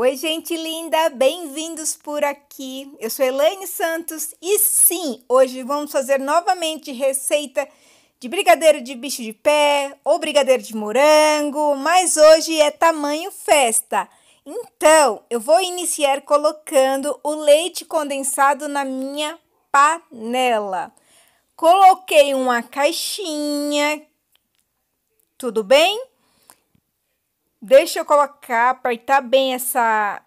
Oi, gente linda, bem-vindos por aqui. Eu sou Elaine Santos e sim, hoje vamos fazer novamente receita de brigadeiro de bicho de pé ou brigadeiro de morango, mas hoje é tamanho festa. Então, eu vou iniciar colocando o leite condensado na minha panela. Coloquei uma caixinha, tudo bem? Deixa eu colocar, apertar bem essa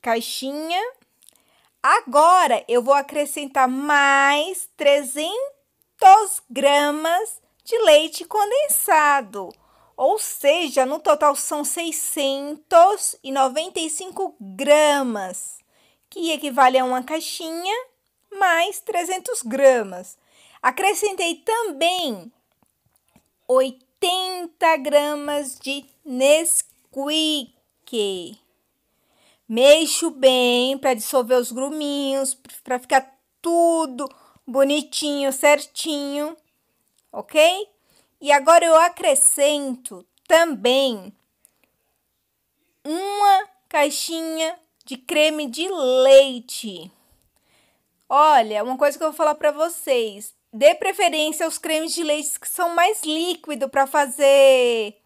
caixinha. Agora eu vou acrescentar mais 300 gramas de leite condensado. Ou seja, no total são 695 gramas, que equivale a uma caixinha mais 300 gramas. Acrescentei também 80 gramas de Nesquik. Mexo bem para dissolver os gruminhos, para ficar tudo bonitinho, certinho, ok? E agora eu acrescento também uma caixinha de creme de leite. Olha, uma coisa que eu vou falar para vocês, dê preferência aos cremes de leite que são mais líquidos para fazer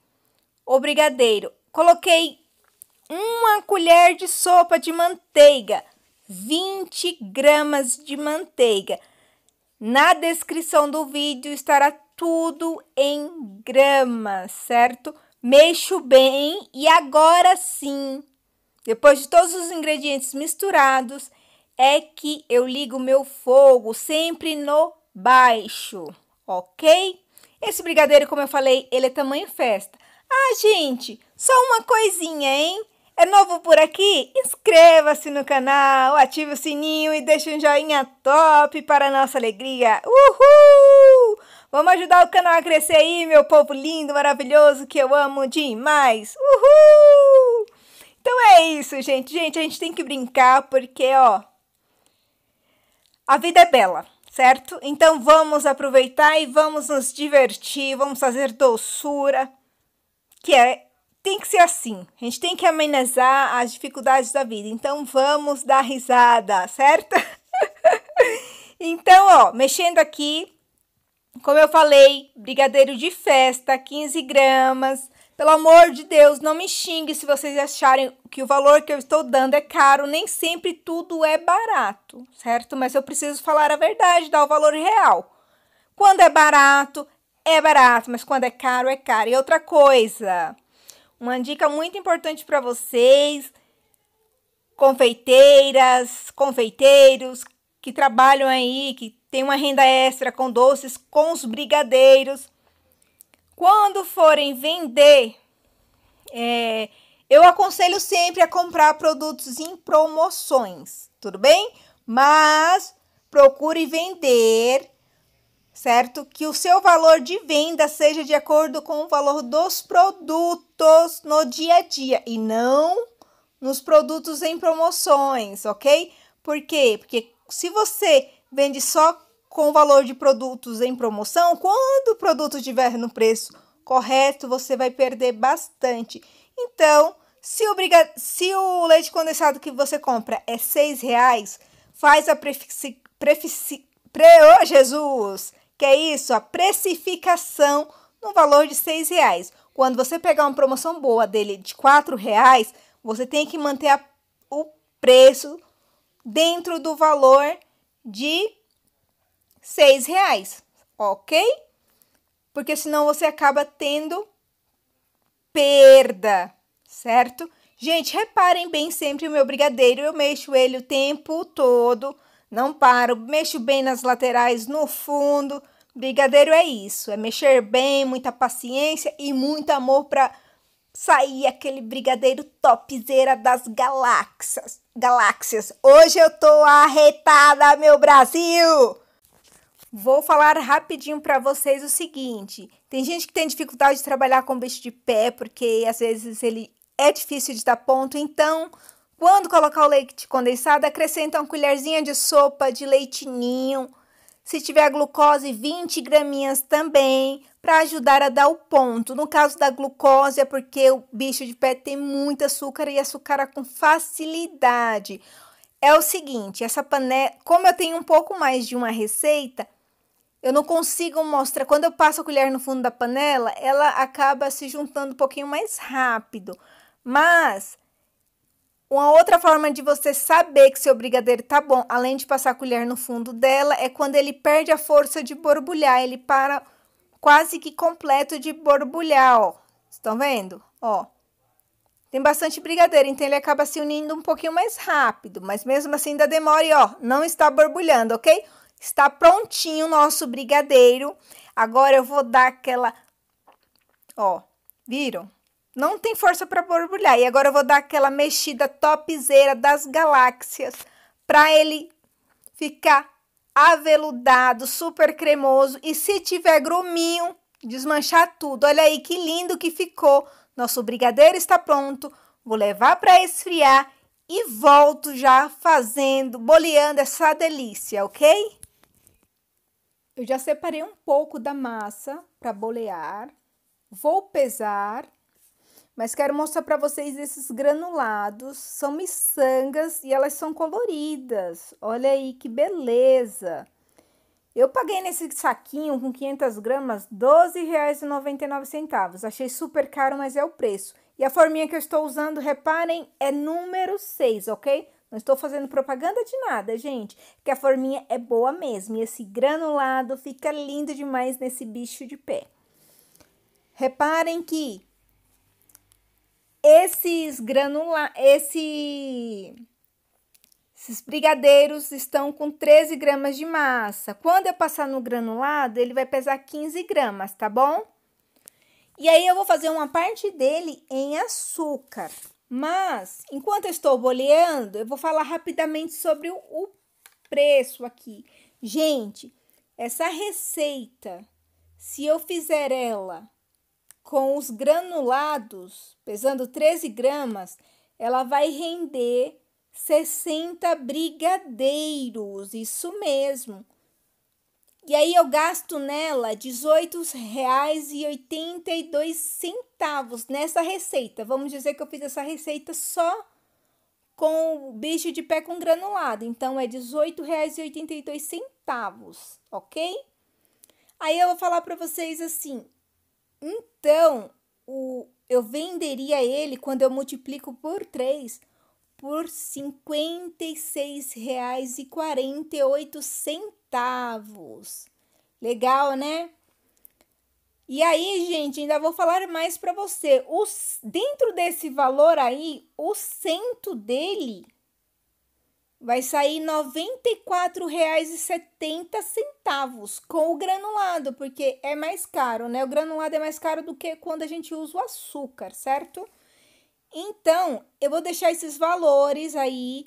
o brigadeiro. Coloquei uma colher de sopa de manteiga, 20 gramas de manteiga. Na descrição do vídeo estará tudo em gramas, certo? Mexo bem e agora sim, depois de todos os ingredientes misturados, é que eu ligo meu fogo sempre no baixo, ok? Esse brigadeiro, como eu falei, ele é tamanho festa. Ah, gente, só uma coisinha, hein? É novo por aqui? Inscreva-se no canal, ative o sininho e deixe um joinha top para a nossa alegria. Uhul! Vamos ajudar o canal a crescer aí, meu povo lindo, maravilhoso, que eu amo demais. Uhul! Então é isso, gente. Gente, a gente tem que brincar porque, ó, a vida é bela, certo? Então vamos aproveitar e vamos nos divertir, vamos fazer doçura que é tem que ser assim. A gente tem que amenizar as dificuldades da vida. Então vamos dar risada, certo? então, ó, mexendo aqui, como eu falei, brigadeiro de festa, 15 gramas. Pelo amor de Deus, não me xingue se vocês acharem que o valor que eu estou dando é caro. Nem sempre tudo é barato, certo? Mas eu preciso falar a verdade, dar o valor real. Quando é barato, é barato, mas quando é caro, é caro. E outra coisa, uma dica muito importante para vocês, confeiteiras, confeiteiros que trabalham aí, que tem uma renda extra com doces, com os brigadeiros. Quando forem vender, é, eu aconselho sempre a comprar produtos em promoções, tudo bem? Mas procure vender certo? Que o seu valor de venda seja de acordo com o valor dos produtos no dia a dia e não nos produtos em promoções, ok? Por quê? Porque se você vende só com o valor de produtos em promoção, quando o produto estiver no preço correto, você vai perder bastante. Então, se o, briga... se o leite condensado que você compra é R$ reais, faz a prefixi... prefixi... Pre... Oh, Jesus! que é isso? A precificação no valor de R$ reais. Quando você pegar uma promoção boa dele de R$ reais, você tem que manter a, o preço dentro do valor de R$ reais, ok? Porque senão você acaba tendo perda, certo? Gente, reparem bem sempre o meu brigadeiro, eu mexo ele o tempo todo, não paro, mexo bem nas laterais, no fundo, Brigadeiro é isso, é mexer bem, muita paciência e muito amor para sair aquele brigadeiro topzera das galáxias. Galáxias. Hoje eu tô arretada, meu Brasil. Vou falar rapidinho para vocês o seguinte: tem gente que tem dificuldade de trabalhar com bicho de pé porque às vezes ele é difícil de dar ponto, então quando colocar o leite condensado, acrescenta uma colherzinha de sopa de leite ninho se tiver glucose, 20 graminhas também, para ajudar a dar o ponto. No caso da glucose, é porque o bicho de pé tem muito açúcar e açúcar é com facilidade. É o seguinte, essa panela, como eu tenho um pouco mais de uma receita, eu não consigo mostrar. Quando eu passo a colher no fundo da panela, ela acaba se juntando um pouquinho mais rápido. Mas uma outra forma de você saber que seu brigadeiro tá bom, além de passar a colher no fundo dela, é quando ele perde a força de borbulhar, ele para quase que completo de borbulhar, ó. Estão vendo? Ó. Tem bastante brigadeiro, então ele acaba se unindo um pouquinho mais rápido, mas mesmo assim ainda demora e ó, não está borbulhando, ok? Está prontinho o nosso brigadeiro. Agora eu vou dar aquela ó, viram? Não tem força para borbulhar. E agora eu vou dar aquela mexida topzeira das galáxias para ele ficar aveludado, super cremoso e se tiver gruminho, desmanchar tudo. Olha aí que lindo que ficou. Nosso brigadeiro está pronto. Vou levar para esfriar e volto já fazendo, boleando essa delícia, ok? Eu já separei um pouco da massa para bolear. Vou pesar mas quero mostrar para vocês esses granulados. São miçangas e elas são coloridas. Olha aí que beleza! Eu paguei nesse saquinho com 500 gramas R$ 12,99. Achei super caro, mas é o preço. E a forminha que eu estou usando, reparem, é número 6, ok? Não estou fazendo propaganda de nada, gente. Que a forminha é boa mesmo. E esse granulado fica lindo demais nesse bicho de pé. Reparem que esses granula, esse, esses brigadeiros estão com 13 gramas de massa. Quando eu passar no granulado, ele vai pesar 15 gramas, tá bom? E aí eu vou fazer uma parte dele em açúcar. Mas, enquanto eu estou boleando, eu vou falar rapidamente sobre o, o preço aqui. Gente, essa receita, se eu fizer ela com os granulados, pesando 13 gramas, ela vai render 60 brigadeiros, isso mesmo. E aí eu gasto nela R$ 18,82 nessa receita. Vamos dizer que eu fiz essa receita só com o bicho de pé com granulado. Então é R$ 18,82, ok? Aí eu vou falar para vocês assim: então, o, eu venderia ele quando eu multiplico por 3 por R$ 56,48. Legal, né? E aí, gente, ainda vou falar mais para você. Os, dentro desse valor aí, o cento dele vai sair R$ 94,70 com o granulado, porque é mais caro, né? O granulado é mais caro do que quando a gente usa o açúcar, certo? Então, eu vou deixar esses valores aí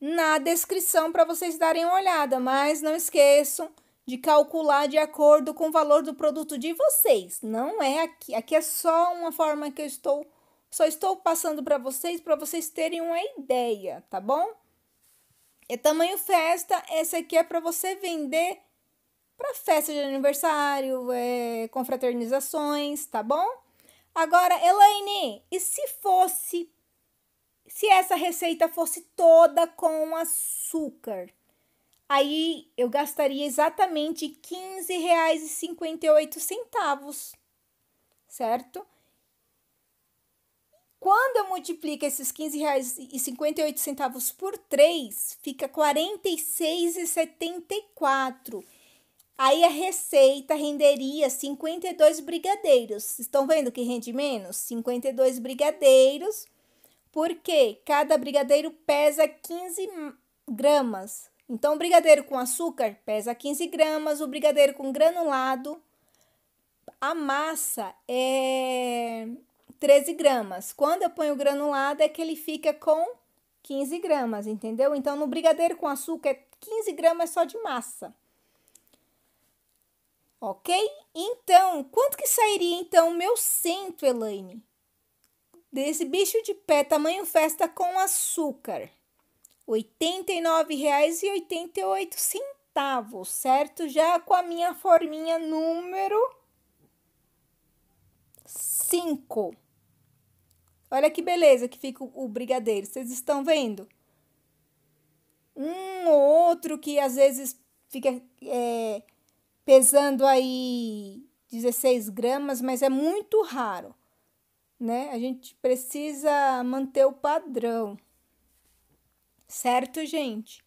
na descrição para vocês darem uma olhada, mas não esqueçam de calcular de acordo com o valor do produto de vocês. Não é aqui, aqui é só uma forma que eu estou só estou passando para vocês para vocês terem uma ideia, tá bom? É tamanho festa, esse aqui é para você vender para festa de aniversário, é, confraternizações, tá bom? Agora, Elaine, e se fosse, se essa receita fosse toda com açúcar? Aí eu gastaria exatamente R$ 15,58, certo? Quando eu multiplico esses reais e 58 centavos por 3, fica 46,74. Aí a receita renderia 52 brigadeiros. Estão vendo que rende menos? 52 brigadeiros, porque cada brigadeiro pesa 15 gramas. Então, o brigadeiro com açúcar pesa 15 gramas, o brigadeiro com granulado, a massa é 13 gramas. Quando eu ponho granulado, é que ele fica com 15 gramas, entendeu? Então, no brigadeiro com açúcar, é 15 gramas só de massa. Ok? Então, quanto que sairia, então, o meu cento, Elaine? Desse bicho de pé, tamanho festa com açúcar. R$ 89,88, certo? Já com a minha forminha número 5. Olha que beleza que fica o brigadeiro. Vocês estão vendo? Um ou outro que às vezes fica é, pesando aí 16 gramas, mas é muito raro, né? A gente precisa manter o padrão, certo, gente?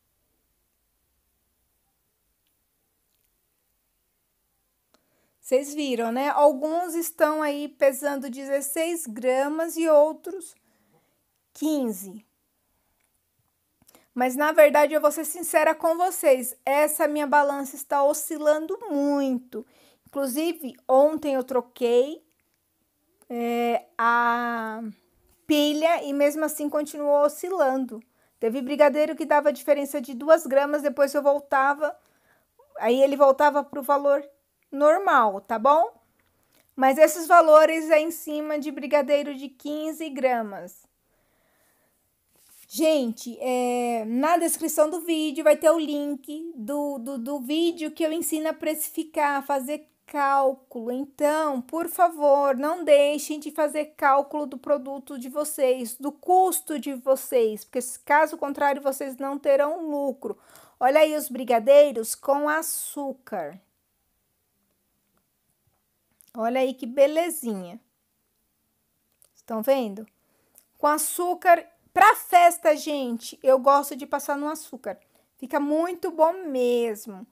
Vocês viram, né? Alguns estão aí pesando 16 gramas e outros 15. Mas na verdade, eu vou ser sincera com vocês, essa minha balança está oscilando muito. Inclusive, ontem eu troquei é, a pilha e mesmo assim continuou oscilando. Teve brigadeiro que dava diferença de 2 gramas, depois eu voltava, aí ele voltava para o valor normal, tá bom? Mas esses valores é em cima de brigadeiro de 15 gramas. Gente, é, na descrição do vídeo vai ter o link do, do, do vídeo que eu ensino a precificar, a fazer cálculo. Então, por favor, não deixem de fazer cálculo do produto de vocês, do custo de vocês, porque caso contrário vocês não terão lucro. Olha aí os brigadeiros com açúcar. Olha aí que belezinha. Estão vendo? Com açúcar. Para festa, gente, eu gosto de passar no açúcar. Fica muito bom mesmo.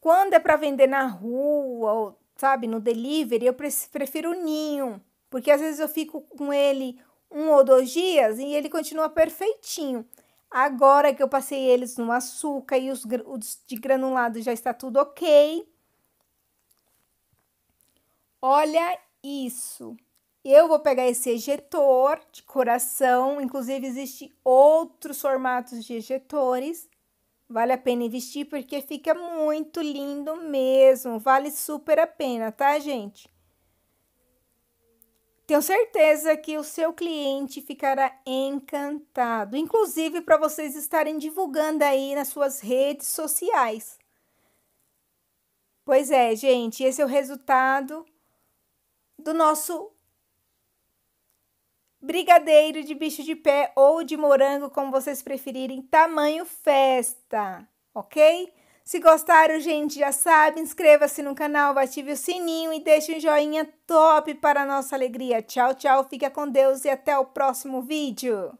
Quando é para vender na rua, ou, sabe, no delivery, eu prefiro o ninho, porque às vezes eu fico com ele um ou dois dias e ele continua perfeitinho. Agora que eu passei eles no açúcar e os, os de granulado já está tudo ok, Olha isso. Eu vou pegar esse ejetor de coração, inclusive existem outros formatos de ejetores. Vale a pena investir porque fica muito lindo mesmo, vale super a pena, tá, gente? Tenho certeza que o seu cliente ficará encantado, inclusive para vocês estarem divulgando aí nas suas redes sociais. Pois é, gente, esse é o resultado do nosso brigadeiro de bicho de pé ou de morango, como vocês preferirem, tamanho festa, ok? Se gostaram, gente, já sabe, inscreva-se no canal, ative o sininho e deixe um joinha top para a nossa alegria. Tchau, tchau, fica com Deus e até o próximo vídeo.